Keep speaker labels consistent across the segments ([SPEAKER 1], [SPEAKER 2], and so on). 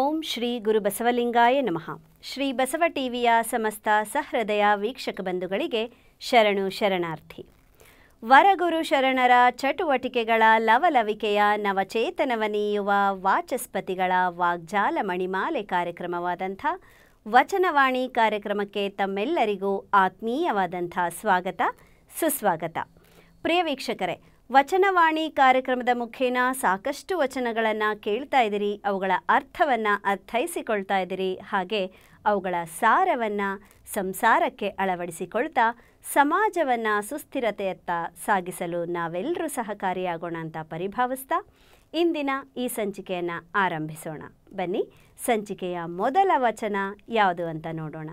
[SPEAKER 1] ಓಂ ಶ್ರೀ ಗುರು ಬಸವಲಿಂಗಾಯ ನಮಃ ಶ್ರೀ ಬಸವ ಟಿವಿಯ ಸಮಸ್ತ ಸಹೃದಯ ವೀಕ್ಷಕ ಬಂಧುಗಳಿಗೆ ಶರಣು ಶರಣಾರ್ಥಿ ವರಗುರು ಶರಣರ ಚಟುವಟಿಕೆಗಳ ಲವಲವಿಕೆಯ ನವಚೇತನವನೀಯುವ ವಾಚಸ್ಪತಿಗಳ ವಾಗ್ಜಾಲ ಮಣಿಮಾಲೆ ಕಾರ್ಯಕ್ರಮವಾದಂಥ ವಚನವಾಣಿ ಕಾರ್ಯಕ್ರಮಕ್ಕೆ ತಮ್ಮೆಲ್ಲರಿಗೂ ಆತ್ಮೀಯವಾದಂಥ ಸ್ವಾಗತ ಸುಸ್ವಾಗತ ಪ್ರಿಯ ವೀಕ್ಷಕರೇ ವಚನವಾಣಿ ಕಾರ್ಯಕ್ರಮದ ಮುಖೇನ ಸಾಕಷ್ಟು ವಚನಗಳನ್ನು ಕೇಳ್ತಾ ಇದ್ದೀರಿ ಅವುಗಳ ಅರ್ಥವನ್ನು ಅರ್ಥೈಸಿಕೊಳ್ತಾ ಇದ್ದೀರಿ ಹಾಗೆ ಅವುಗಳ ಸಾರವನ್ನು ಸಂಸಾರಕ್ಕೆ ಅಳವಡಿಸಿಕೊಳ್ತಾ ಸಮಾಜವನ್ನು ಸುಸ್ಥಿರತೆಯತ್ತ ಸಾಗಿಸಲು ನಾವೆಲ್ಲರೂ ಸಹಕಾರಿಯಾಗೋಣ ಅಂತ ಪರಿಭಾವಿಸ್ತಾ ಇಂದಿನ ಈ ಸಂಚಿಕೆಯನ್ನು ಆರಂಭಿಸೋಣ ಬನ್ನಿ ಸಂಚಿಕೆಯ ಮೊದಲ ವಚನ ಯಾವುದು ಅಂತ ನೋಡೋಣ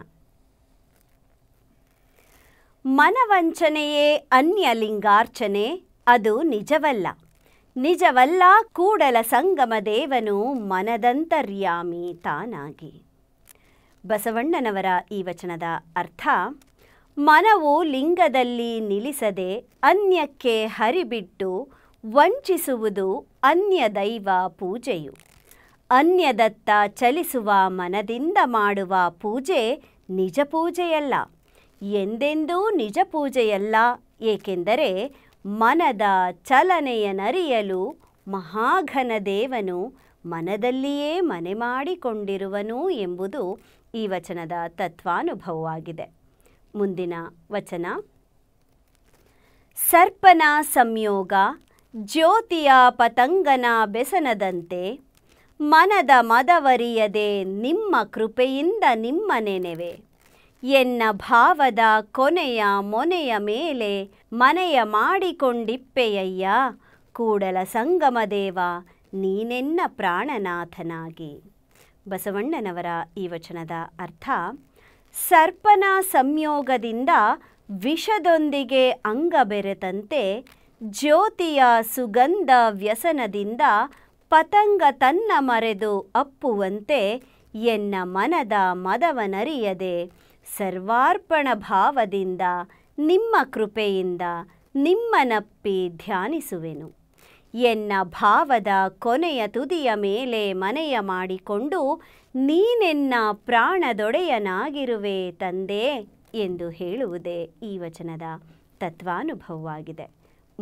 [SPEAKER 1] ಮನವಂಚನೆಯೇ ಅನ್ಯ ಲಿಂಗಾರ್ಚನೆ ಅದು ನಿಜವಲ್ಲ ನಿಜವಲ್ಲ ಕೂಡಲ ಸಂಗಮ ದೇವನು ಮನದಂತರ್ಯಾಮಿ ತಾನಾಗಿ ಬಸವಣ್ಣನವರ ಈ ವಚನದ ಅರ್ಥ ಮನವು ಲಿಂಗದಲ್ಲಿ ನಿಲ್ಲಿಸದೆ ಅನ್ಯಕ್ಕೆ ಹರಿಬಿಟ್ಟು ವಂಚಿಸುವುದು ಅನ್ಯ ದೈವ ಪೂಜೆಯು ಅನ್ಯದತ್ತ ಚಲಿಸುವ ಮನದಿಂದ ಮಾಡುವ ಪೂಜೆ ನಿಜ ಪೂಜೆಯಲ್ಲ ಎಂದೆಂದೂ ನಿಜ ಪೂಜೆಯಲ್ಲ ಏಕೆಂದರೆ ಮನದ ಮಹಾಘನ ದೇವನು ಮನದಲ್ಲಿಯೇ ಮನೆ ಮಾಡಿಕೊಂಡಿರುವನು ಎಂಬುದು ಈ ವಚನದ ತತ್ವಾನುಭವವಾಗಿದೆ ಮುಂದಿನ ವಚನ ಸರ್ಪನ ಸಂಯೋಗ ಜ್ಯೋತಿಯ ಪತಂಗನ ಬೆಸನದಂತೆ ಮನದ ಮದವರಿಯದೆ ನಿಮ್ಮ ಕೃಪೆಯಿಂದ ನಿಮ್ಮ ನೆನೆವೆ ಎನ್ನ ಭಾವದ ಕೊನೆಯ ಮೊನೆಯ ಮೇಲೆ ಮನೆಯ ಮಾಡಿಕೊಂಡಿಪ್ಪೆಯಯ್ಯ ಕೂಡಲ ಸಂಗಮದೇವ ನೀನೆನ್ನ ಪ್ರಾಣನಾಥನಾಗಿ ಬಸವಣ್ಣನವರ ಈ ವಚನದ ಅರ್ಥ ಸರ್ಪನ ಸಂಯೋಗದಿಂದ ವಿಷದೊಂದಿಗೆ ಅಂಗ ಬೆರೆತಂತೆ ಜ್ಯೋತಿಯ ಸುಗಂಧ ವ್ಯಸನದಿಂದ ಪತಂಗ ತನ್ನ ಮರೆದು ಅಪ್ಪುವಂತೆ ಎನ್ನ ಮನದ ಮದವನರಿಯದೆ ಸರ್ವಾರ್ಪಣ ಭಾವದಿಂದ ನಿಮ್ಮ ಕೃಪೆಯಿಂದ ನಿಮ್ಮನಪ್ಪಿ ಧ್ಯಾನಿಸುವೆನು ಎನ್ನ ಭಾವದ ಕೊನೆಯ ತುದಿಯ ಮೇಲೆ ಮನೆಯ ಮಾಡಿಕೊಂಡು ನೀನೆನ್ನ ಪ್ರಾಣದೊಡೆಯನಾಗಿರುವೆ ತಂದೆ ಎಂದು ಹೇಳುವುದೇ ಈ ವಚನದ ತತ್ವಾನುಭವವಾಗಿದೆ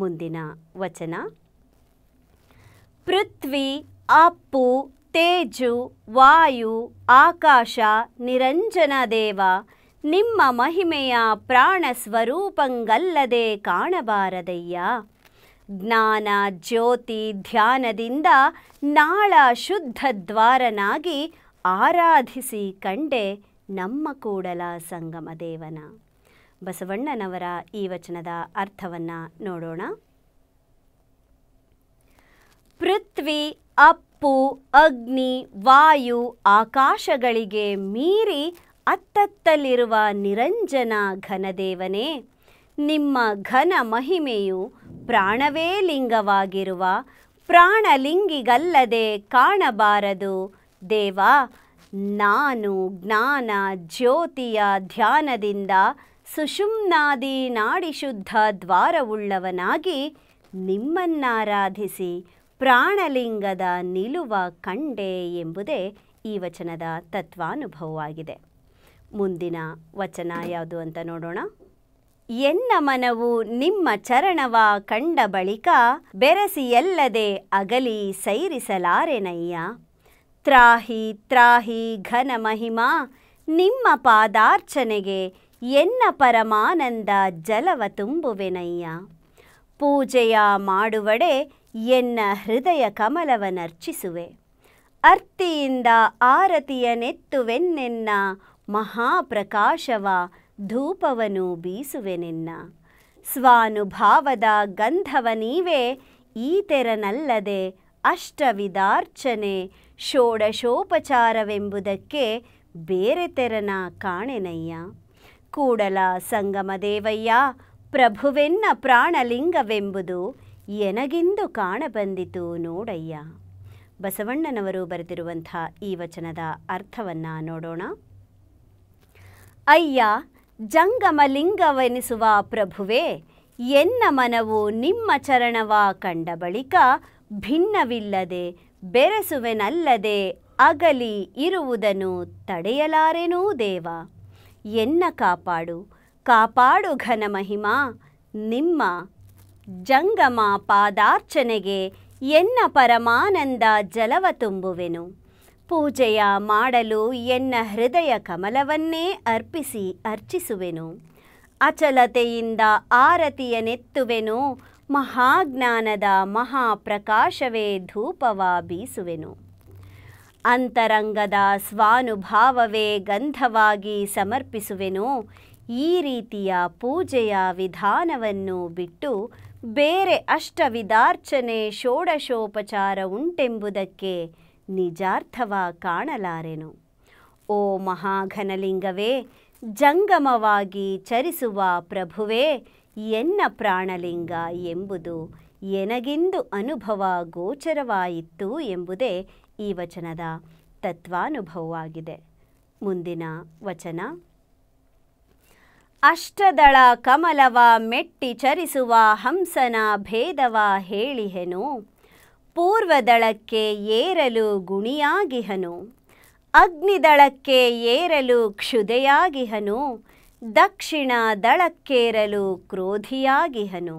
[SPEAKER 1] ಮುಂದಿನ ವಚನ ಪೃಥ್ವಿ ಅಪ್ಪು ತೇಜು ವಾಯು ಆಕಾಶ ನಿರಂಜನ ದೇವ ನಿಮ್ಮ ಮಹಿಮೆಯ ಪ್ರಾಣ ಸ್ವರೂಪಂಗಲ್ಲದೆ ಕಾಣಬಾರದಯ್ಯ ಜ್ಞಾನ ಜ್ಯೋತಿ ಧ್ಯಾನದಿಂದ ನಾಳ ಶುದ್ಧ ದ್ವಾರನಾಗಿ ಆರಾಧಿಸಿ ಕಂಡೆ ನಮ್ಮ ಕೂಡಲ ಸಂಗಮ ದೇವನ ಬಸವಣ್ಣನವರ ಈ ವಚನದ ಅರ್ಥವನ್ನು ನೋಡೋಣ ಪೃಥ್ವಿ ಅಪ್ಪು ಅಗ್ನಿ ವಾಯು ಆಕಾಶಗಳಿಗೆ ಮೀರಿ ಅತ್ತತ್ತಲಿರುವ ನಿರಂಜನ ಘನದೇವನೇ ನಿಮ್ಮ ಘನ ಮಹಿಮೆಯು ಪ್ರಾಣವೇ ಲಿಂಗವಾಗಿರುವ ಪ್ರಾಣಲಿಂಗಿಗಲ್ಲದೆ ಕಾಣಬಾರದು ದೇವಾ ನಾನು ಜ್ಞಾನ ಜ್ಯೋತಿಯ ಧ್ಯಾನದಿಂದ ಸುಷುಮ್ನಾದಿ ನಾಡಿಶುದ್ಧ ದ್ವಾರವುಳ್ಳವನಾಗಿ ನಿಮ್ಮನ್ನಾರಾಧಿಸಿ ಪ್ರಾಣಲಿಂಗದ ನಿಲುವ ಕಂಡೆ ಎಂಬುದೇ ಈ ವಚನದ ತತ್ವಾನುಭವವಾಗಿದೆ ಮುಂದಿನ ವಚನ ಯಾವುದು ಅಂತ ನೋಡೋಣ ಎನ್ನ ಮನವು ನಿಮ್ಮ ಚರಣವ ಕಂಡ ಬಳಿಕ ಬೆರಸಿಯಲ್ಲದೆ ಎಲ್ಲದೆ ಅಗಲಿ ಸೈರಿಸಲಾರೆನಯ್ಯ ತ್ರಾಹಿ ತ್ರಾಹಿ ಘನ ಮಹಿಮಾ ನಿಮ್ಮ ಪಾದಾರ್ಚನೆಗೆ ಎನ್ನ ಪರಮಾನಂದ ಜಲವ ತುಂಬುವೆನಯ್ಯ ಪೂಜೆಯ ಮಾಡುವಡೆ ಎನ್ನ ಹೃದಯ ಕಮಲವನರ್ಚಿಸುವೆ ಅರ್ತಿಯಿಂದ ಆರತಿಯ ನೆತ್ತುವೆನ್ನೆನ್ನ ಮಹಾಪ್ರಕಾಶವ ಧೂಪವನು ಬೀಸುವೆನೆನ್ನ ಸ್ವಾನುಭಾವದ ಗಂಧವ ನೀವೇ ತೆರನಲ್ಲದೆ ಅಷ್ಟವಿದಾರ್ಚನೆ ಷೋಡಶೋಪಚಾರವೆಂಬುದಕ್ಕೆ ಬೇರೆ ತೆರನ ಕಾಣೆನಯ್ಯ ಕೂಡಲ ಸಂಗಮದೇವಯ್ಯ ಪ್ರಭುವೆನ್ನ ಪ್ರಾಣಲಿಂಗವೆಂಬುದು ಎನಗಿಂದು ಕಾಣಬಂದಿತು ನೋಡಯ್ಯ ಬಸವಣ್ಣನವರು ಬರೆದಿರುವಂಥ ಈ ವಚನದ ಅರ್ಥವನ್ನ ನೋಡೋಣ ಅಯ್ಯ ಜಂಗಮಲಿಂಗವೆನಿಸುವ ಪ್ರಭುವೇ ಎನ್ನ ಮನವು ನಿಮ್ಮ ಚರಣವ ಕಂಡ ಬಳಿಕ ಭಿನ್ನವಿಲ್ಲದೆ ಬೆರೆಸುವೆನಲ್ಲದೆ ಅಗಲಿ ಇರುವುದನ್ನು ತಡೆಯಲಾರೆನೂ ದೇವ ಎನ್ನ ಕಾಪಾಡು ಕಾಪಾಡು ಘನ ಮಹಿಮಾ ನಿಮ್ಮ ಜಂಗಮ ಪಾದಾರ್ಚನೆಗೆ ಎನ್ನ ಪರಮಾನಂದ ಜಲವ ತುಂಬುವೆನು ಪೂಜೆಯ ಮಾಡಲು ಎನ್ನ ಹೃದಯ ಕಮಲವನ್ನೇ ಅರ್ಪಿಸಿ ಅರ್ಚಿಸುವೆನು ಅಚಲತೆಯಿಂದ ಆರತಿಯ ನೆತ್ತುವೆನು ಮಹಾಜ್ಞಾನದ ಮಹಾಪ್ರಕಾಶವೇ ಧೂಪವ ಬೀಸುವೆನು ಅಂತರಂಗದ ಸ್ವಾನುಭಾವವೇ ಗಂಧವಾಗಿ ಸಮರ್ಪಿಸುವೆನು ಈ ರೀತಿಯ ಪೂಜೆಯ ವಿಧಾನವನ್ನು ಬಿಟ್ಟು ಬೇರೆ ಅಷ್ಟವಿದಾರ್ಚನೆ ಷೋಡಶೋಪಚಾರ ಉಂಟೆಂಬುದಕ್ಕೆ ನಿಜಾರ್ಥವ ಕಾಣಲಾರೆನು ಓ ಮಹಾಘನಲಿಂಗವೇ ಜಂಗಮವಾಗಿ ಚರಿಸುವ ಪ್ರಭುವೇ ಎನ್ನ ಪ್ರಾಣಲಿಂಗ ಎಂಬುದು ಎನಗಿಂದು ಅನುಭವ ಗೋಚರವಾಯಿತು ಎಂಬುದೇ ಈ ವಚನದ ತತ್ವಾನುಭವವಾಗಿದೆ ಮುಂದಿನ ವಚನ ಅಷ್ಟದಳ ಕಮಲವ ಮೆಟ್ಟಿ ಚರಿಸುವ ಹಂಸನ ಭೇದವ ಹೇಳಿಹೆನು ಪೂರ್ವದಳಕ್ಕೆ ಏರಲು ಗುಣಿಯಾಗಿಹನು ಅಗ್ನಿದಳಕ್ಕೆ ಏರಲು ಕ್ಷುದೆಯಾಗಿಹನು ದಕ್ಷಿಣ ದಳಕ್ಕೇರಲು ಕ್ರೋಧಿಯಾಗಿಹನು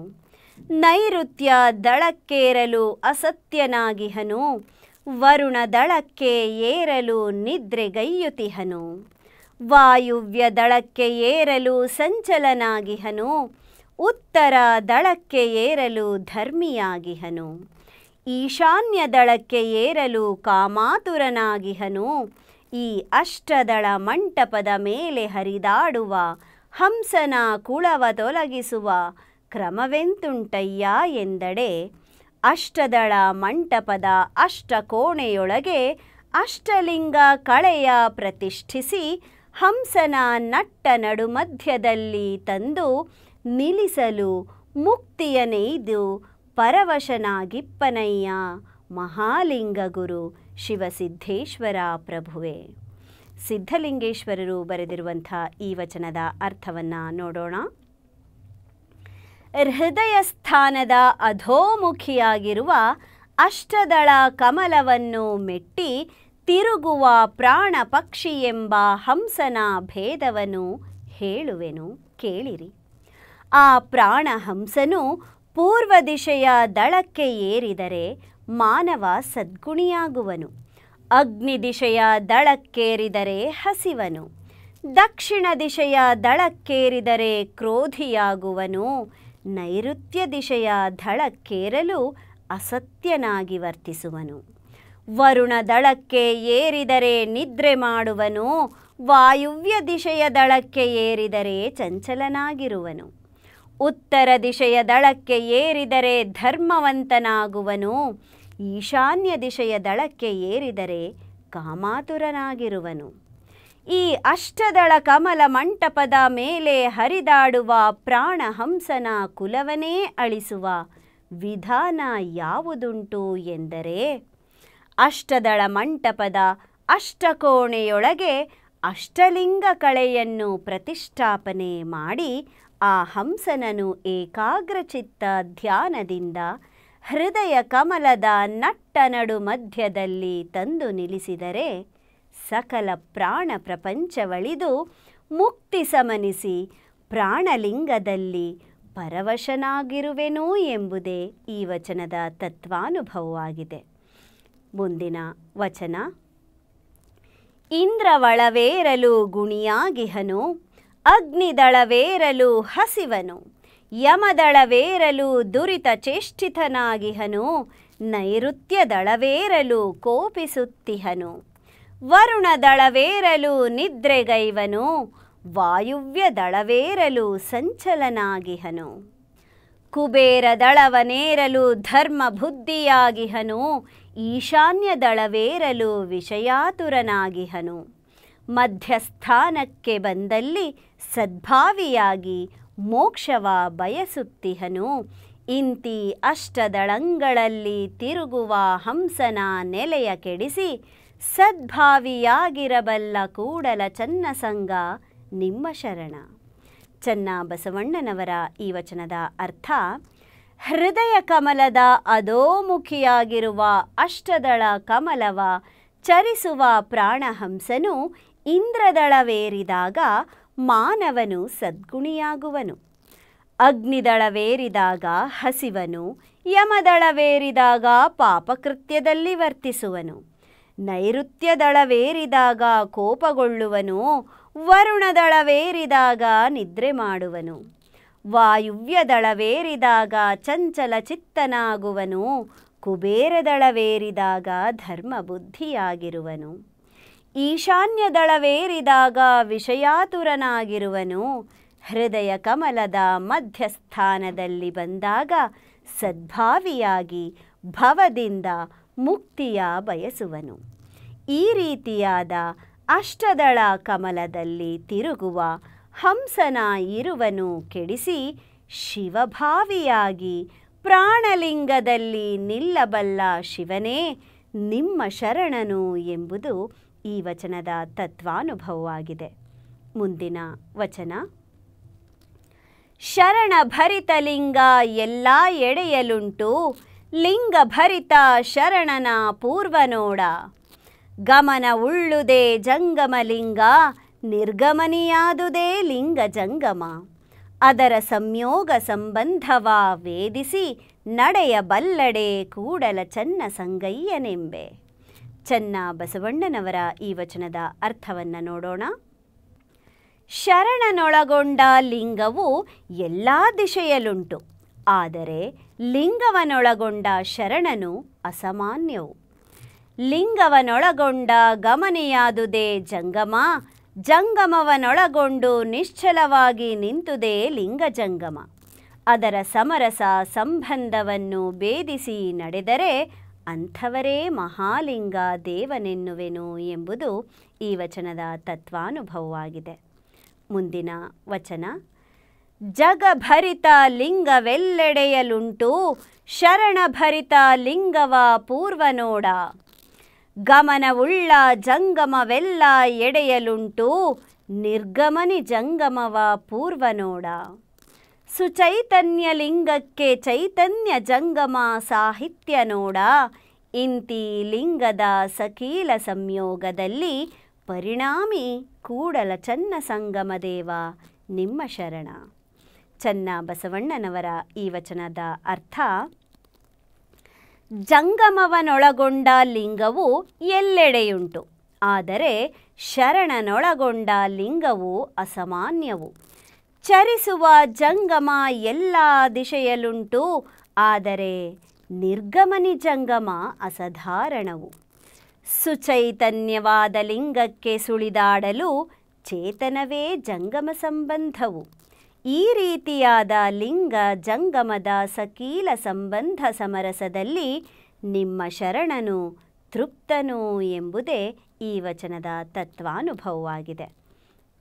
[SPEAKER 1] ನೈಋತ್ಯ ದಳಕ್ಕೇರಲು ಅಸತ್ಯನಾಗಿಹನು ವರುಣ ದಳಕ್ಕೆ ಏರಲು ನಿದ್ರೆಗೈಯುತಿಹನು ವಾಯುವ್ಯ ದಳಕ್ಕೆ ಏರಲು ಸಂಚಲನಾಗಿಹನು ಉತ್ತರ ದಳಕ್ಕೆ ಏರಲು ಧರ್ಮಿಯಾಗಿಹನು ಈಶಾನ್ಯದಳಕ್ಕೆ ದಳಕ್ಕೆ ಏರಲು ಕಾಮಾತುರನಾಗಿಹನು ಈ ಅಷ್ಟದಳ ಮಂಟಪದ ಮೇಲೆ ಹರಿದಾಡುವ ಹಂಸನ ಕುಳವ ತೊಲಗಿಸುವ ಕ್ರಮವೆಂತುಂಟಯ್ಯ ಎಂದಡೆ ಅಷ್ಟದಳ ಮಂಟಪದ ಅಷ್ಟಕೋಣೆಯೊಳಗೆ ಅಷ್ಟಲಿಂಗ ಕಳೆಯ ಪ್ರತಿಷ್ಠಿಸಿ ಹಂಸನ ನಟ್ಟ ನಡುಮಧ್ಯದಲ್ಲಿ ತಂದು ನಿಲ್ಲಿಸಲು ಮುಕ್ತಿಯನೆಯ್ದು ಪರವಶನಾಗಿಪ್ಪನಯ್ಯ ಮಹಾಲಿಂಗ ಗುರು ಶಿವಸಿದ್ಧೇಶ್ವರ ಪ್ರಭುವೆ ಸಿದ್ಧಲಿಂಗೇಶ್ವರರು ಬರೆದಿರುವಂಥ ಈ ವಚನದ ಅರ್ಥವನ್ನು ನೋಡೋಣ ಹೃದಯ ಸ್ಥಾನದ ಅಧೋಮುಖಿಯಾಗಿರುವ ಅಷ್ಟದಳ ಕಮಲವನ್ನು ಮೆಟ್ಟಿ ತಿರುಗುವ ಪ್ರಾಣ ಪಕ್ಷಿ ಎಂಬ ಹಂಸನ ಭೇದವನ್ನು ಹೇಳುವೆನು ಕೇಳಿರಿ ಆ ಪ್ರಾಣ ಹಂಸನು ಪೂರ್ವ ದಿಶೆಯ ದಳಕ್ಕೆ ಏರಿದರೆ ಮಾನವ ಸದ್ಗುಣಿಯಾಗುವನು ಅಗ್ನಿ ದಿಶೆಯ ದಳಕ್ಕೇರಿದರೆ ಹಸಿವನು ದಕ್ಷಿಣ ದಿಶೆಯ ದಳಕ್ಕೇರಿದರೆ ಕ್ರೋಧಿಯಾಗುವನು ನೈಋತ್ಯ ದಿಶೆಯ ದಳಕ್ಕೇರಲು ಅಸತ್ಯನಾಗಿ ವರ್ತಿಸುವನು ವರುಣ ದಳಕ್ಕೆ ಏರಿದರೆ ನಿದ್ರೆ ಮಾಡುವನು ವಾಯುವ್ಯ ದಿಶೆಯ ದಳಕ್ಕೆ ಏರಿದರೆ ಚಂಚಲನಾಗಿರುವನು ಉತ್ತರ ದಿಶೆಯ ದಳಕ್ಕೆ ಏರಿದರೆ ಧರ್ಮವಂತನಾಗುವನು ಈಶಾನ್ಯ ದಿಶೆಯ ದಳಕ್ಕೆ ಏರಿದರೆ ಕಾಮಾತುರನಾಗಿರುವನು ಈ ಅಷ್ಟದಳ ಕಮಲ ಮಂಟಪದ ಮೇಲೆ ಹರಿದಾಡುವ ಪ್ರಾಣಹಂಸನ ಕುಲವನೇ ಅಳಿಸುವ ವಿಧಾನ ಯಾವುದುಂಟು ಎಂದರೆ ಅಷ್ಟದಳ ಮಂಟಪದ ಅಷ್ಟಕೋಣೆಯೊಳಗೆ ಅಷ್ಟಲಿಂಗ ಕಳೆಯನ್ನು ಪ್ರತಿಷ್ಠಾಪನೆ ಮಾಡಿ ಆ ಹಂಸನನು ಏಕಾಗ್ರಚಿತ್ತ ಧ್ಯಾನದಿಂದ ಹೃದಯ ಕಮಲದ ನಟ್ಟ ನಡು ಮಧ್ಯದಲ್ಲಿ ತಂದು ನಿಲ್ಲಿಸಿದರೆ ಸಕಲ ಪ್ರಾಣ ಪ್ರಪಂಚವಳಿದು ಮುಕ್ತಿ ಸಮನಿಸಿ ಪ್ರಾಣಲಿಂಗದಲ್ಲಿ ಪರವಶನಾಗಿರುವೆನೋ ಎಂಬುದೇ ಈ ವಚನದ ತತ್ವಾನುಭವವಾಗಿದೆ ಮುಂದಿನ ವಚನ ಇಂದ್ರವಳವೇರಲು ಗುಣಿಯಾಗಿಹನು ಅಗ್ನಿದಳವೇರಲು ಹಸಿವನು ಯಮದಳವೇರಲು ದುರಿತ ಚೇಷ್ಟಿತನಾಗಿಹನು ನೈಋತ್ಯದಳವೇರಲು ಕೋಪಿಸುತ್ತಿಹನು ವರುಣದಳವೇರಲು ನಿದ್ರೆಗೈವನು ವಾಯುವ್ಯದಳವೇರಲು ಸಂಚಲನಾಗಿಹನು ಕುಬೇರದಳವನೇರಲು ಧರ್ಮ ಬುದ್ಧಿಯಾಗಿಹನು ಈಶಾನ್ಯದಳವೇರಲು ವಿಷಯಾತುರನಾಗಿಹನು ಮಧ್ಯಸ್ಥಾನಕ್ಕೆ ಬಂದಲ್ಲಿ ಸದ್ಭಾವಿಯಾಗಿ ಮೋಕ್ಷವ ಬಯಸುತ್ತಿಹನು ಇಂತಿ ಅಷ್ಟದಳಂಗಳಲ್ಲಿ ತಿರುಗುವ ಹಂಸನ ನೆಲೆಯ ಕೆಡಿಸಿ ಸದ್ಭಾವಿಯಾಗಿರಬಲ್ಲ ಕೂಡಲ ಚನ್ನ ಸಂಗ ನಿಮ್ಮ ಶರಣ ಚನ್ನ ಬಸವಣ್ಣನವರ ಈ ವಚನದ ಅರ್ಥ ಹೃದಯ ಕಮಲದ ಅಧೋಮುಖಿಯಾಗಿರುವ ಅಷ್ಟದಳ ಕಮಲವ ಚರಿಸುವ ಪ್ರಾಣಹಂಸನು ಇಂದ್ರದಳವೇರಿದಾಗ ಮಾನವನು ಸದ್ಗುಣಿಯಾಗುವನು ಅಗ್ನಿದಳವೇರಿದಾಗ ಹಸಿವನು ಯಮದಳವೇರಿದಾಗ ಪಾಪಕೃತ್ಯದಲ್ಲಿ ವರ್ತಿಸುವನು ನೈಋತ್ಯದಳವೇರಿದಾಗ ಕೋಪಗೊಳ್ಳುವನು ವರುಣದಳವೇರಿದಾಗ ನಿದ್ರೆ ಮಾಡುವನು ವಾಯುವ್ಯದಳವೇರಿದಾಗ ಚಂಚಲ ಚಿತ್ತನಾಗುವನು ಕುಬೇರದಳವೇರಿದಾಗ ಧರ್ಮಬುದ್ಧಿಯಾಗಿರುವನು ಈಶಾನ್ಯದಳವೇರಿದಾಗ ವಿಷಯಾತುರನಾಗಿರುವನು ಹೃದಯ ಕಮಲದ ಮಧ್ಯಸ್ಥಾನದಲ್ಲಿ ಬಂದಾಗ ಸದ್ಭಾವಿಯಾಗಿ ಭವದಿಂದ ಮುಕ್ತಿಯ ಬಯಸುವನು ಈ ರೀತಿಯಾದ ಅಷ್ಟದಳ ಕಮಲದಲ್ಲಿ ತಿರುಗುವ ಹಂಸನ ಇರುವನು ಕೆಡಿಸಿ ಶಿವಭಾವಿಯಾಗಿ ಪ್ರಾಣಲಿಂಗದಲ್ಲಿ ನಿಲ್ಲಬಲ್ಲ ಶಿವನೇ ನಿಮ್ಮ ಶರಣನು ಎಂಬುದು ಈ ವಚನದ ತತ್ವಾನುಭವವಾಗಿದೆ ಮುಂದಿನ ವಚನ ಶರಣ ಭರಿತ ಲಿಂಗ ಎಲ್ಲ ಎಡೆಯಲುಂಟು ಲಿಂಗ ಭರಿತ ಶರಣನ ಪೂರ್ವನೋಡ ಗಮನ ಉಳ್ಳುದೇ ಜಂಗಮ ಲಿಂಗ ನಿರ್ಗಮನಿಯಾದುದೇ ಲಿಂಗ ಜಂಗಮ ಅದರ ಸಂಯೋಗ ಸಂಬಂಧವ ವೇದಿಸಿ ನಡೆಯಬಲ್ಲಡೆ ಕೂಡಲ ಚನ್ನ ಸಂಗಯ್ಯನೆಂಬೆ ಚನ್ನ ಬಸವಣ್ಣನವರ ಈ ವಚನದ ಅರ್ಥವನ್ನು ನೋಡೋಣ ಶರಣನೊಳಗೊಂಡ ಲಿಂಗವು ಎಲ್ಲ ದಿಶೆಯಲ್ಲುಂಟು ಆದರೆ ಲಿಂಗವನೊಳಗೊಂಡ ಶರಣನು ಅಸಾಮಾನ್ಯವು ಲಿಂಗವನೊಳಗೊಂಡ ಗಮನೆಯಾದುದೇ ಜಂಗಮ ಜಂಗಮವನೊಳಗೊಂಡು ನಿಶ್ಚಲವಾಗಿ ನಿಂತುದೇ ಲಿಂಗ ಜಂಗಮ ಅದರ ಸಮರಸ ಸಂಬಂಧವನ್ನು ಭೇದಿಸಿ ನಡೆದರೆ ಅಂಥವರೇ ಮಹಾಲಿಂಗ ದೇವನೆನ್ನುವೆನು ಎಂಬುದು ಈ ವಚನದ ತತ್ವಾನುಭವವಾಗಿದೆ ಮುಂದಿನ ವಚನ ಜಗಭರಿತ ಲಿಂಗವೆಲ್ಲೆಡೆಯಲುಂಟು ಶರಣಭರಿತ ಲಿಂಗವ ಪೂರ್ವನೋಡ ಗಮನವುಳ್ಳ ಜಂಗಮವೆಲ್ಲ ಎಡೆಯಲುಂಟು ನಿರ್ಗಮನಿ ಜಂಗಮವ ಪೂರ್ವನೋಡ ಸುಚೈತನ್ಯಲಿಂಗಕ್ಕೆ ಚೈತನ್ಯ ಜಂಗಮ ಸಾಹಿತ್ಯ ನೋಡ ಇಂತಿ ಲಿಂಗದ ಸಕೀಲ ಸಂಯೋಗದಲ್ಲಿ ಪರಿಣಾಮಿ ಕೂಡಲ ಚನ್ನ ಸಂಗಮ ದೇವ ನಿಮ್ಮ ಶರಣ ಚನ್ನ ಬಸವಣ್ಣನವರ ಈ ವಚನದ ಅರ್ಥ ಜಂಗಮವನೊಳಗೊಂಡ ಲಿಂಗವು ಎಲ್ಲೆಡೆಯುಂಟು ಆದರೆ ಶರಣನೊಳಗೊಂಡ ಲಿಂಗವು ಅಸಾಮಾನ್ಯವು ಚರಿಸುವ ಜಂಗಮ ಎಲ್ಲ ದಿಶೆಯಲ್ಲುಂಟು ಆದರೆ ನಿರ್ಗಮನಿ ಜಂಗಮ ಅಸಾಧಾರಣವು ಸುಚೈತನ್ಯವಾದ ಲಿಂಗಕ್ಕೆ ಸುಳಿದಾಡಲು ಚೇತನವೇ ಜಂಗಮ ಸಂಬಂಧವು ಈ ರೀತಿಯಾದ ಲಿಂಗ ಜಂಗಮದ ಸಕೀಲ ಸಂಬಂಧ ಸಮರಸದಲ್ಲಿ ನಿಮ್ಮ ಶರಣನು ತೃಪ್ತನು ಎಂಬುದೇ ಈ ವಚನದ ತತ್ವಾನುಭವವಾಗಿದೆ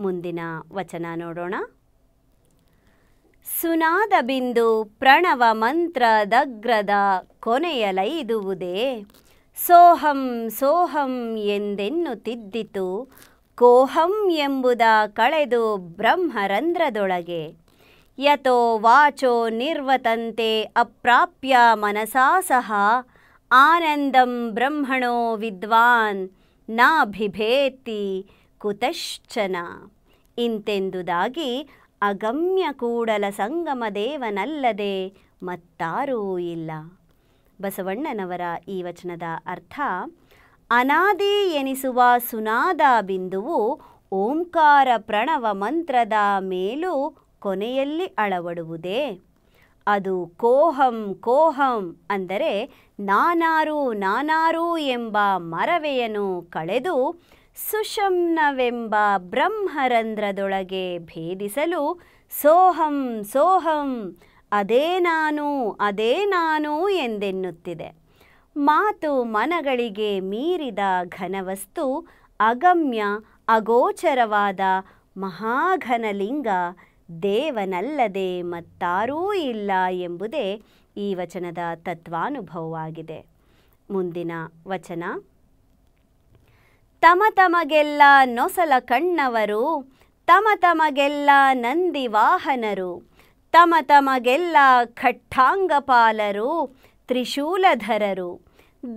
[SPEAKER 1] ಮುಂದಿನ ವಚನ ನೋಡೋಣ ಸುನಾದ ಬಿಂದು ಪ್ರಣವ ಮಂತ್ರ ದಗ್ರದ ಕೊನೆಯಲೈದುವುದೇ ಸೋಹಂ ಸೋಹಂ ಎಂದೆನ್ನುತ್ತಿದ್ದಿತು ಕೋಹಂ ಎಂಬುದ ಕಳೆದು ಬ್ರಹ್ಮರಂಧ್ರದೊಳಗೆ ಯತೋ ವಾಚೋ ನಿರ್ವತಂತೆ ಅಪ್ರಾಪ್ಯ ಮನಸಾ ಸಹ ಆನಂದಂ ಬ್ರಹ್ಮಣೋ ವಿದ್ವಾನ್ ನಾಭಿಭೇತಿ ಕುತಶ್ಚನ ಇಂತೆಂದುದಾಗಿ ಅಗಮ್ಯ ಕೂಡಲ ಸಂಗಮ ದೇವನಲ್ಲದೆ ಮತ್ತಾರೂ ಇಲ್ಲ ಬಸವಣ್ಣನವರ ಈ ವಚನದ ಅರ್ಥ ಅನಾದಿ ಎನಿಸುವ ಸುನಾದ ಬಿಂದುವು ಓಂಕಾರ ಪ್ರಣವ ಮಂತ್ರದ ಮೇಲೂ ಕೊನೆಯಲ್ಲಿ ಅಳವಡುವುದೇ ಅದು ಕೋಹಂ ಕೋಹಂ ಅಂದರೆ ನಾನಾರು ನಾನಾರು ಎಂಬ ಮರವೆಯನ್ನು ಕಳೆದು ಸುಷಮ್ನವೆಂಬ ಬ್ರಹ್ಮರಂಧ್ರದೊಳಗೆ ಭೇದಿಸಲು ಸೋಹಂ ಸೋಹಂ ಅದೇ ನಾನು ಅದೇ ನಾನು ಎಂದೆನ್ನುತ್ತಿದೆ ಮಾತು ಮನಗಳಿಗೆ ಮೀರಿದ ಘನವಸ್ತು ಅಗಮ್ಯ ಅಗೋಚರವಾದ ಮಹಾಘನಲಿಂಗ ದೇವನಲ್ಲದೆ ಮತ್ತಾರೂ ಇಲ್ಲ ಎಂಬುದೇ ಈ ವಚನದ ತತ್ವಾನುಭವವಾಗಿದೆ ಮುಂದಿನ ವಚನ ತಮ ತಮಗೆಲ್ಲ ನೊಸಲ ಕಣ್ಣವರು ತಮ ತಮಗೆಲ್ಲ ನಂದಿ ವಾಹನರು ತಮ ತಮಗೆಲ್ಲ ಖಟ್ಟಾಂಗಪಾಲರು ತ್ರಿಶೂಲಧರರು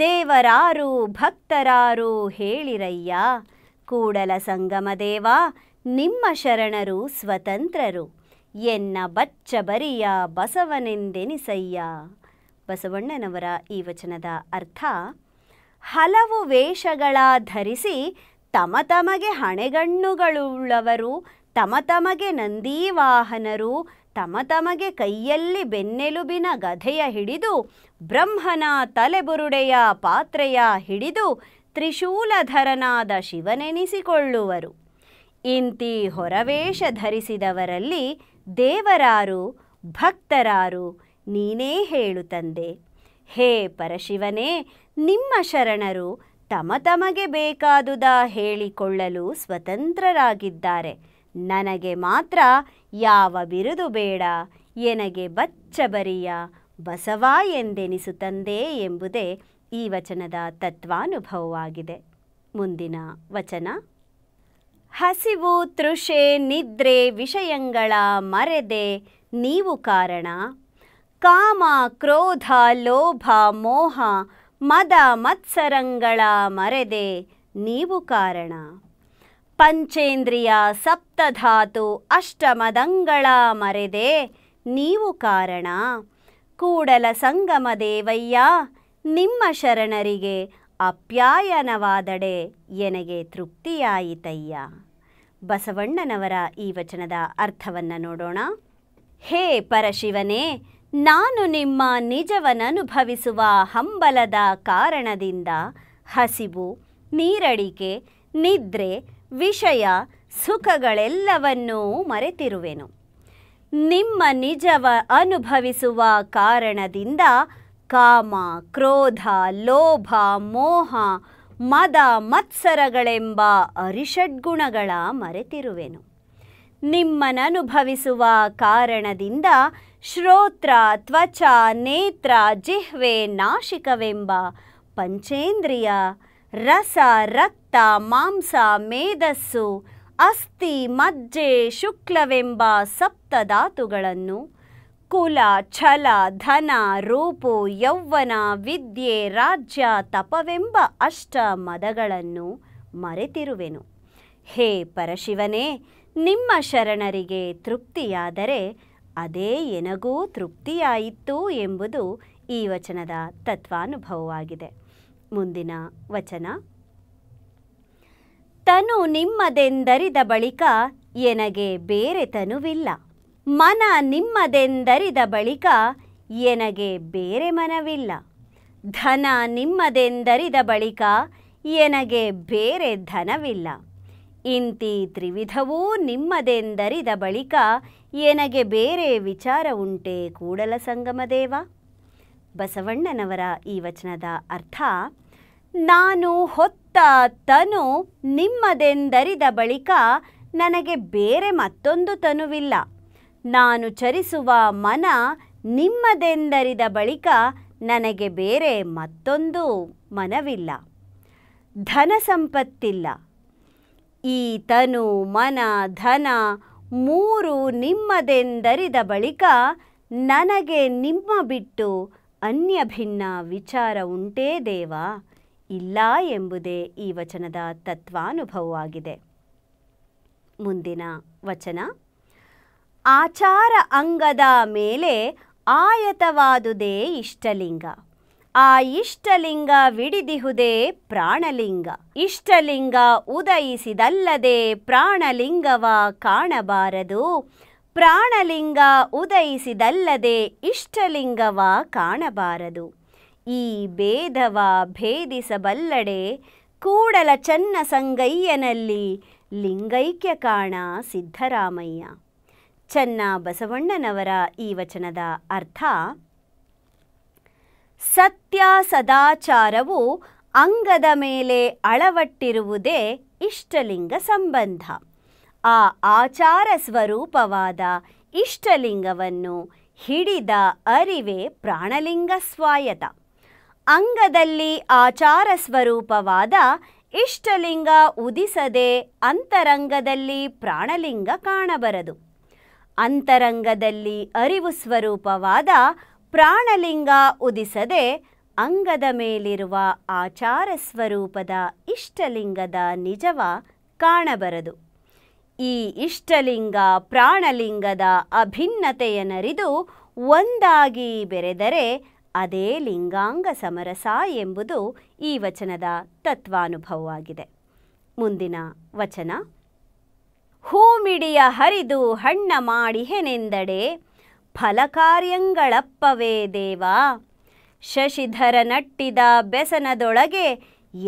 [SPEAKER 1] ದೇವರಾರು ಭಕ್ತರಾರು ಹೇಳಿರಯ್ಯ ಕೂಡಲ ಸಂಗಮ ದೇವ ನಿಮ್ಮ ಶರಣರು ಸ್ವತಂತ್ರರು ಎನ್ನ ಬಚ್ಚಬರಿಯ ಬಸವನೆಂದೆನಿಸಯ್ಯ ಬಸವಣ್ಣನವರ ಈ ವಚನದ ಅರ್ಥ ಹಲವು ವೇಷಗಳ ಧರಿಸಿ ತಮ ತಮಗೆ ಹಣೆಗಣ್ಣುಗಳುಳ್ಳವರು ತಮ ತಮಗೆ ನಂದೀವಾಹನರು ತಮ ತಮಗೆ ಕೈಯಲ್ಲಿ ಬೆನ್ನೆಲುಬಿನ ಗಧೆಯ ಹಿಡಿದು ಬ್ರಹ್ಮನ ತಲೆಬುರುಡೆಯ ಪಾತ್ರೆಯ ಹಿಡಿದು ತ್ರಿಶೂಲಧರನಾದ ಶಿವನೆನಿಸಿಕೊಳ್ಳುವರು ಇಂತಿ ಹೊರವೇಷ ಧರಿಸಿದವರಲ್ಲಿ ದೇವರಾರು ಭಕ್ತರಾರು ನೀನೇ ಹೇಳು ತಂದೆ ಹೇ ಪರಶಿವನೇ ನಿಮ್ಮ ಶರಣರು ತಮ ತಮಗೆ ಬೇಕಾದುದ ಹೇಳಿಕೊಳ್ಳಲು ಸ್ವತಂತ್ರರಾಗಿದ್ದಾರೆ ನನಗೆ ಮಾತ್ರ ಯಾವ ಬಿರುದು ಬೇಡ ಎನಗೆ ಬಚ್ಚಬರಿಯ ಬಸವ ಎಂದೆನಿಸು ಎಂಬುದೇ ಈ ವಚನದ ತತ್ವಾನುಭವವಾಗಿದೆ ಮುಂದಿನ ವಚನ ಹಸಿವು ತೃಷೆ ನಿದ್ರೆ ವಿಷಯಗಳ ಮರೆದೆ ನೀವು ಕಾರಣ ಕಾಮ ಕ್ರೋಧ ಲೋಭ ಮೋಹ ಮದ ಮತ್ಸರಂಗಳ ಮರೆದೆ ನೀವು ಕಾರಣ ಪಂಚೇಂದ್ರಿಯ ಸಪ್ತಧಾತು ಅಷ್ಟಮದಂಗಳ ಮರೆದೆ ನೀವು ಕಾರಣ ಕೂಡಲ ಸಂಗಮ ದೇವಯ್ಯ ನಿಮ್ಮ ಶರಣರಿಗೆ ಅಪ್ಯಾಯನವಾದಡೆ ಎನಗೆ ತೃಪ್ತಿಯಾಯಿತಯ್ಯ ಬಸವಣ್ಣನವರ ಈ ವಚನದ ಅರ್ಥವನ್ನು ನೋಡೋಣ ಹೇ ಪರಶಿವನೇ ನಾನು ನಿಮ್ಮ ನಿಜವನನುಭವಿಸುವ ಹಂಬಲದ ಕಾರಣದಿಂದ ಹಸಿವು ನೀರಡಿಕೆ ನಿದ್ರೆ ವಿಷಯ ಸುಖಗಳೆಲ್ಲವನ್ನೂ ಮರೆತಿರುವೆನು ನಿಮ್ಮ ನಿಜವ ಅನುಭವಿಸುವ ಕಾರಣದಿಂದ ಕಾಮ ಕ್ರೋಧ ಲೋಭ ಮೋಹ ಮದ ಮತ್ಸರಗಳೆಂಬ ಅರಿಷಡ್ಗುಣಗಳ ಮರೆತಿರುವೆನು ನಿಮ್ಮನನುಭವಿಸುವ ಕಾರಣದಿಂದ ಶ್ರೋತ್ರ ತ್ವಚ ನೇತ್ರ ಜಿಹ್ವೆ ನಾಶಿಕವೆಂಬ ಪಂಚೇಂದ್ರಿಯ ರಸ ರಕ್ತ ಮಾಂಸ ಮೇಧಸ್ಸು ಅಸ್ಥಿ ಮಜ್ಜೆ ಶುಕ್ಲವೆಂಬ ಸಪ್ತ ಧಾತುಗಳನ್ನು ಕುಲ ಛಲ ಧನ ರೂಪು ಯೌವನ ವಿದ್ಯೆ ರಾಜ್ಯ ತಪವೆಂಬ ಅಷ್ಟ ಮದಗಳನ್ನು ಮರೆತಿರುವೆನು ಹೇ ಪರಶಿವನೇ ನಿಮ್ಮ ಶರಣರಿಗೆ ತೃಪ್ತಿಯಾದರೆ ಅದೇ ಎನಗೂ ತೃಪ್ತಿಯಾಯಿತು ಎಂಬುದು ಈ ವಚನದ ತತ್ವಾನುಭವವಾಗಿದೆ ಮುಂದಿನ ವಚನ ತನು ನಿಮ್ಮದೆಂದರಿದ ಬಳಿಕ ಎನಗೆ ಬೇರೆ ತನುವಿಲ್ಲ ಮನ ನಿಮ್ಮದೆಂದರಿದ ಬಳಿಕ ಎನಗೆ ಬೇರೆ ಮನವಿಲ್ಲ ಧನ ನಿಮ್ಮದೆಂದರಿದ ಬಳಿಕ ಎನಗೆ ಬೇರೆ ಧನವಿಲ್ಲ ಇಂತಿ ತ್ರಿವಿಧವೂ ನಿಮ್ಮದೆಂದರಿದ ಬಳಿಕ ಏನಗೆ ಬೇರೆ ವಿಚಾರ ಉಂಟೆ ಕೂಡಲ ಸಂಗಮದೇವ ಬಸವಣ್ಣನವರ ಈ ವಚನದ ಅರ್ಥ ನಾನು ಹೊತ್ತ ತನು ನಿಮ್ಮದೆಂದರಿದ ಬಳಿಕ ನನಗೆ ಬೇರೆ ಮತ್ತೊಂದು ತನುವಿಲ್ಲ ನಾನು ಚರಿಸುವ ಮನ ನಿಮ್ಮದೆಂದರಿದ ಬಳಿಕ ನನಗೆ ಬೇರೆ ಮತ್ತೊಂದು ಮನವಿಲ್ಲ ಧನ ಸಂಪತ್ತಿಲ್ಲ ಈ ಮನ ಧನ ಮೂರು ನಿಮ್ಮದೆಂದರಿದ ಬಳಿಕ ನನಗೆ ನಿಮ್ಮ ಬಿಟ್ಟು ಅನ್ಯ ಭಿನ್ನ ವಿಚಾರ ಉಂಟೇ ದೇವ ಇಲ್ಲ ಎಂಬುದೇ ಈ ವಚನದ ತತ್ವಾನುಭವವಾಗಿದೆ ಮುಂದಿನ ವಚನ ಆಚಾರ ಅಂಗದ ಮೇಲೆ ಆಯತವಾದುದೇ ಇಷ್ಟಲಿಂಗ ಆ ಇಷ್ಟಲಿಂಗ ವಿಡಿದಿಹುದೇ ಪ್ರಾಣಲಿಂಗ ಇಷ್ಟಲಿಂಗ ಉದಯಿಸಿದಲ್ಲದೆ ಪ್ರಾಣಲಿಂಗವ ಕಾಣಬಾರದು ಪ್ರಾಣಲಿಂಗ ಉದಯಿಸಿದಲ್ಲದೆ ಇಷ್ಟಲಿಂಗವ ಕಾಣಬಾರದು ಈ ಭೇದವ ಭೇದಿಸಬಲ್ಲಡೆ ಕೂಡಲ ಚನ್ನ ಸಂಗಯ್ಯನಲ್ಲಿ ಲಿಂಗೈಕ್ಯ ಕಾಣ ಸಿದ್ಧರಾಮಯ್ಯ ಚನ್ನ ಬಸವಣ್ಣನವರ ಈ ವಚನದ ಅರ್ಥ ಸತ್ಯ ಸದಾಚಾರವು ಅಂಗದ ಮೇಲೆ ಅಳವಟ್ಟಿರುವುದೇ ಇಷ್ಟಲಿಂಗ ಸಂಬಂಧ ಆ ಆಚಾರ ಸ್ವರೂಪವಾದ ಇಷ್ಟಲಿಂಗವನ್ನು ಹಿಡಿದ ಅರಿವೇ ಪ್ರಾಣಲಿಂಗ ಸ್ವಾಯತ ಅಂಗದಲ್ಲಿ ಆಚಾರ ಸ್ವರೂಪವಾದ ಇಷ್ಟಲಿಂಗ ಉದಿಸದೆ ಅಂತರಂಗದಲ್ಲಿ ಪ್ರಾಣಲಿಂಗ ಕಾಣಬರದು ಅಂತರಂಗದಲ್ಲಿ ಅರಿವು ಸ್ವರೂಪವಾದ ಪ್ರಾಣಲಿಂಗ ಉದಿಸದೆ ಅಂಗದ ಮೇಲಿರುವ ಆಚಾರ ಸ್ವರೂಪದ ಇಷ್ಟಲಿಂಗದ ನಿಜವ ಕಾಣಬರದು ಈ ಇಷ್ಟಲಿಂಗ ಪ್ರಾಣಲಿಂಗದ ಅಭಿನ್ನತೆಯನರಿದು ಒಂದಾಗಿ ಬೆರೆದರೆ ಅದೇ ಲಿಂಗಾಂಗ ಸಮರಸ ಎಂಬುದು ಈ ವಚನದ ತತ್ವಾನುಭವವಾಗಿದೆ ಮುಂದಿನ ವಚನ ಹೂಮಿಡಿಯ ಹರಿದು ಹಣ್ಣ ಮಾಡಿಹೆನೆಂದಡೆ ಫಲಕಾರ್ಯಂಗಳಪ್ಪವೇ ದೇವಾ ಶಶಿಧರ ನಟ್ಟಿದ ಬೆಸನದೊಳಗೆ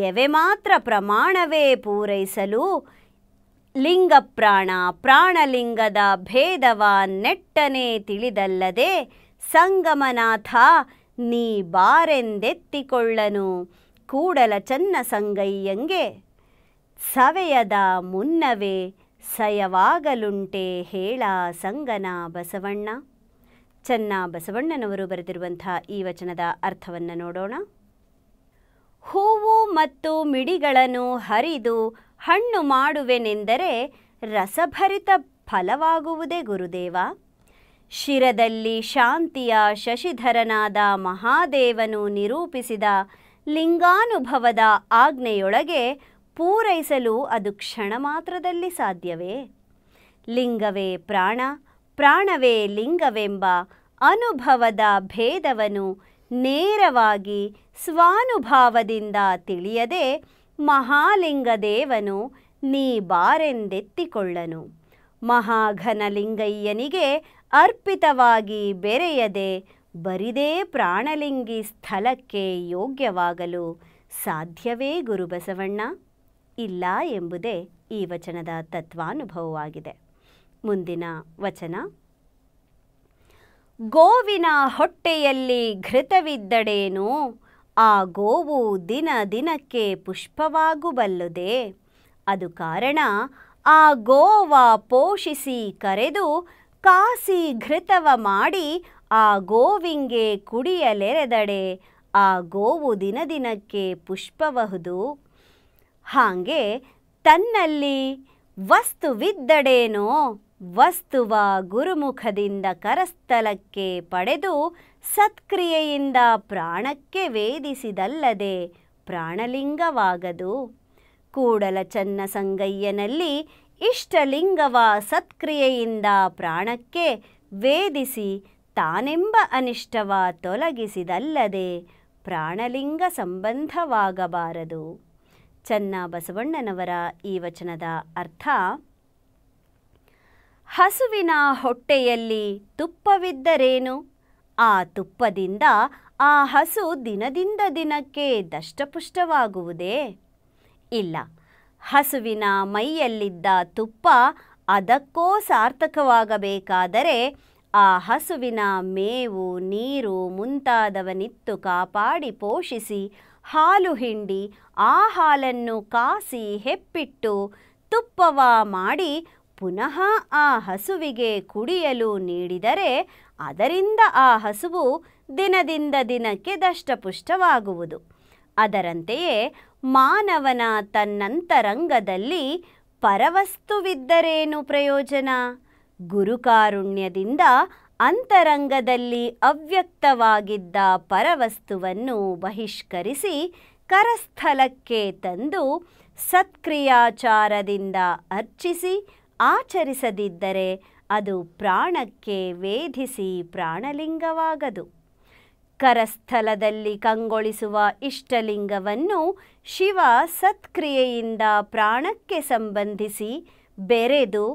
[SPEAKER 1] ಎವೆ ಮಾತ್ರ ಪ್ರಮಾಣವೇ ಪೂರೈಸಲು ಲಿಂಗಪ್ರಾಣ ಪ್ರಾಣಲಿಂಗದ ಭೇದವ ನೆಟ್ಟನೆ ತಿಳಿದಲ್ಲದೆ ಸಂಗಮನಾಥ ನೀ ಬಾರೆಂದೆತ್ತಿಕೊಳ್ಳನು ಕೂಡಲ ಚನ್ನ ಸಂಗಯ್ಯಂಗೆ ಸವೆಯದ ಮುನ್ನವೇ ಸಯವಾಗಲುಂಟೆ ಹೇಳ ಸಂಗನ ಬಸವಣ್ಣ ಚನ್ನ ಬಸವಣ್ಣನವರು ಬರೆದಿರುವಂಥ ಈ ವಚನದ ಅರ್ಥವನ್ನು ನೋಡೋಣ ಹೂವು ಮತ್ತು ಮಿಡಿಗಳನ್ನು ಹರಿದು ಹಣ್ಣು ಮಾಡುವೆನೆಂದರೆ ರಸಭರಿತ ಫಲವಾಗುವುದೇ ಗುರುದೇವ ಶಿರದಲ್ಲಿ ಶಾಂತಿಯ ಶಶಿಧರನಾದ ಮಹಾದೇವನು ನಿರೂಪಿಸಿದ ಲಿಂಗಾನುಭವದ ಆಜ್ಞೆಯೊಳಗೆ ಪೂರೈಸಲು ಅದು ಕ್ಷಣ ಮಾತ್ರದಲ್ಲಿ ಸಾಧ್ಯವೇ ಲಿಂಗವೇ ಪ್ರಾಣ ಪ್ರಾಣವೇ ಲಿಂಗವೆಂಬ ಅನುಭವದ ಭೇದವನ್ನು ನೇರವಾಗಿ ಸ್ವಾನುಭಾವದಿಂದ ತಿಳಿಯದೆ ಮಹಾಲಿಂಗದೇವನು ನೀ ಬಾರೆಂದೆತ್ತಿಕೊಳ್ಳನು ಮಹಾಘನಲಿಂಗಯ್ಯನಿಗೆ ಅರ್ಪಿತವಾಗಿ ಬೆರೆಯದೆ ಬರಿದೇ ಪ್ರಾಣಲಿಂಗಿ ಸ್ಥಳಕ್ಕೆ ಯೋಗ್ಯವಾಗಲು ಸಾಧ್ಯವೇ ಗುರುಬಸವಣ್ಣ ಇಲ್ಲ ಎಂಬುದೇ ಈ ವಚನದ ತತ್ವಾನುಭವವಾಗಿದೆ ಮುಂದಿನ ವಚನ ಗೋವಿನ ಹೊಟ್ಟೆಯಲ್ಲಿ ಘೃತವಿದ್ದಡೇನು ಆ ಗೋವು ದಿನ ದಿನಕ್ಕೆ ಪುಷ್ಪವಾಗುಬಲ್ಲುದೆ ಅದು ಕಾರಣ ಆ ಗೋವ ಪೋಷಿಸಿ ಕರೆದು ಕಾಸಿ ಘೃತವ ಮಾಡಿ ಆ ಗೋವಿಂಗೆ ಕುಡಿಯಲೆರೆದಡೆ ಆ ಗೋವು ದಿನ ದಿನಕ್ಕೆ ಪುಷ್ಪಬಹುದು ಹಾಗೆ ತನ್ನಲ್ಲಿ ವಸ್ತುವಿದ್ದಡೇನೋ ವಸ್ತುವ ಗುರುಮುಖದಿಂದ ಕರಸ್ಥಲಕ್ಕೆ ಪಡೆದು ಸತ್ಕ್ರಿಯೆಯಿಂದ ಪ್ರಾಣಕ್ಕೆ ವೇದಿಸಿದಲ್ಲದೆ ಪ್ರಾಣಲಿಂಗವಾಗದು ಕೂಡಲ ಚನ್ನ ಸಂಗಯ್ಯನಲ್ಲಿ ಇಷ್ಟಲಿಂಗವ ಸತ್ಕ್ರಿಯೆಯಿಂದ ಪ್ರಾಣಕ್ಕೆ ವೇದಿಸಿ ತಾನೆಂಬ ಅನಿಷ್ಟವ ತೊಲಗಿಸಿದಲ್ಲದೆ ಪ್ರಾಣಲಿಂಗ ಸಂಬಂಧವಾಗಬಾರದು ಚನ್ನ ಬಸವಣ್ಣನವರ ಈ ವಚನದ ಅರ್ಥ ಹಸುವಿನ ಹೊಟ್ಟೆಯಲ್ಲಿ ತುಪ್ಪವಿದ್ದರೇನು ಆ ತುಪ್ಪದಿಂದ ಆ ಹಸು ದಿನದಿಂದ ದಿನಕ್ಕೆ ದಷ್ಟಪುಷ್ಟವಾಗುವುದೇ ಇಲ್ಲ ಹಸುವಿನ ಮೈಯಲ್ಲಿದ್ದ ತುಪ್ಪ ಅದಕ್ಕೋ ಸಾರ್ಥಕವಾಗಬೇಕಾದರೆ ಆ ಹಸುವಿನ ಮೇವು ನೀರು ಮುಂತಾದವನಿತ್ತು ಕಾಪಾಡಿ ಪೋಷಿಸಿ ಹಾಲು ಹಿಂಡಿ ಆ ಹಾಲನ್ನು ಕಾಸಿ ಹೆಪ್ಪಿಟ್ಟು ತುಪ್ಪವ ಮಾಡಿ ಪುನಃ ಆ ಹಸುವಿಗೆ ಕುಡಿಯಲು ನೀಡಿದರೆ ಅದರಿಂದ ಆ ಹಸುವು ದಿನದಿಂದ ದಿನಕ್ಕೆ ದಷ್ಟಪುಷ್ಟವಾಗುವುದು ಅದರಂತೆಯೇ ಮಾನವನ ತನ್ನಂತರಂಗದಲ್ಲಿ ಪರವಸ್ತುವಿದ್ದರೇನು ಪ್ರಯೋಜನ ಗುರುಕಾರುಣ್ಯದಿಂದ ಅಂತರಂಗದಲ್ಲಿ ಅವ್ಯಕ್ತವಾಗಿದ್ದ ಪರವಸ್ತುವನ್ನು ಬಹಿಷ್ಕರಿಸಿ ಕರಸ್ಥಲಕ್ಕೆ ತಂದು ಸತ್ಕ್ರಿಯಾಚಾರದಿಂದ ಅರ್ಚಿಸಿ ಆಚರಿಸದಿದ್ದರೆ ಅದು ಪ್ರಾಣಕ್ಕೆ ವೇಧಿಸಿ ಪ್ರಾಣಲಿಂಗವಾಗದು ಕರಸ್ಥಲದಲ್ಲಿ ಕಂಗೊಳಿಸುವ ಇಷ್ಟಲಿಂಗವನ್ನು ಶಿವ ಸತ್ಕ್ರಿಯೆಯಿಂದ ಪ್ರಾಣಕ್ಕೆ ಸಂಬಂಧಿಸಿ ಬೆರೆದು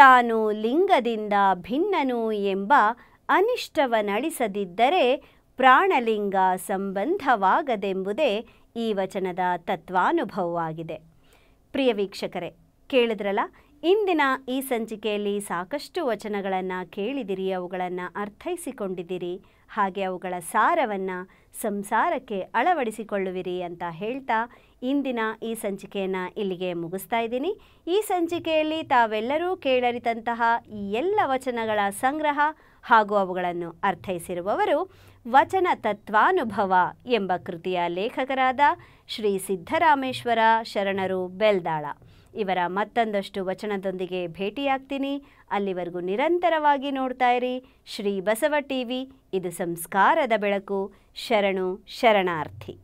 [SPEAKER 1] ತಾನು ಲಿಂಗದಿಂದ ಭಿನ್ನನು ಎಂಬ ಅನಿಷ್ಟವನಳಿಸದಿದ್ದರೆ ಪ್ರಾಣಲಿಂಗ ಸಂಬಂಧವಾಗದೆಂಬುದೇ ಈ ವಚನದ ತತ್ವಾನುಭವವಾಗಿದೆ ಪ್ರಿಯ ವೀಕ್ಷಕರೇ ಕೇಳಿದ್ರಲ್ಲ ಇಂದಿನ ಈ ಸಂಚಿಕೆಯಲ್ಲಿ ಸಾಕಷ್ಟು ವಚನಗಳನ್ನು ಕೇಳಿದಿರಿ ಅವುಗಳನ್ನು ಅರ್ಥೈಸಿಕೊಂಡಿದ್ದೀರಿ ಹಾಗೆ ಅವುಗಳ ಸಾರವನ್ನು ಸಂಸಾರಕ್ಕೆ ಅಳವಡಿಸಿಕೊಳ್ಳುವಿರಿ ಅಂತ ಹೇಳ್ತಾ ಇಂದಿನ ಈ ಸಂಚಿಕೆಯನ್ನು ಇಲ್ಲಿಗೆ ಮುಗಿಸ್ತಾ ಇದ್ದೀನಿ ಈ ಸಂಚಿಕೆಯಲ್ಲಿ ತಾವೆಲ್ಲರೂ ಕೇಳರಿತಂತಹ ಈ ಎಲ್ಲ ವಚನಗಳ ಸಂಗ್ರಹ ಹಾಗೂ ಅವುಗಳನ್ನು ಅರ್ಥೈಸಿರುವವರು ವಚನ ತತ್ವಾನುಭವ ಎಂಬ ಕೃತಿಯ ಲೇಖಕರಾದ ಶ್ರೀ ಸಿದ್ಧರಾಮೇಶ್ವರ ಶರಣರು ಬೆಲ್ದಾಳ ಇವರ ಮತ್ತೊಂದಷ್ಟು ವಚನದೊಂದಿಗೆ ಭೇಟಿಯಾಗ್ತೀನಿ ಅಲ್ಲಿವರೆಗೂ ನಿರಂತರವಾಗಿ ನೋಡ್ತಾ ಇರಿ ಶ್ರೀ ಬಸವ ಟಿ ವಿ ಇದು ಸಂಸ್ಕಾರದ ಬೆಳಕು ಶರಣು ಶರಣಾರ್ಥಿ